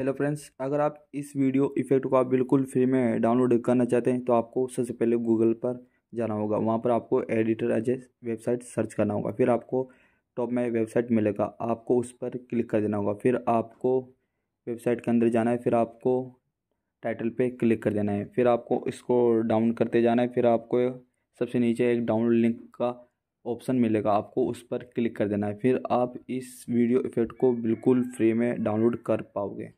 hello friends अगर आप इस वीडियो इफेक्ट को आप बिल्कुल फ्री में डाउनलोड करना चाहते हैं तो आपको सबसे पहले गूगल पर जाना होगा वहाँ पर आपको एडिटर एज वेबसाइट सर्च करना होगा फिर आपको टॉप में वेबसाइट मिलेगा आपको उस पर क्लिक कर देना होगा फिर आपको वेबसाइट के अंदर जाना है फिर आपको टाइटल पर क्लिक कर देना है फिर आपको इसको डाउन करते जाना है फिर आपको सबसे नीचे एक डाउनलोड लिंक का ऑप्शन मिलेगा आपको उस पर क्लिक कर देना है फिर आप इस वीडियो इफेक्ट को बिल्कुल फ्री में डाउनलोड कर पाओगे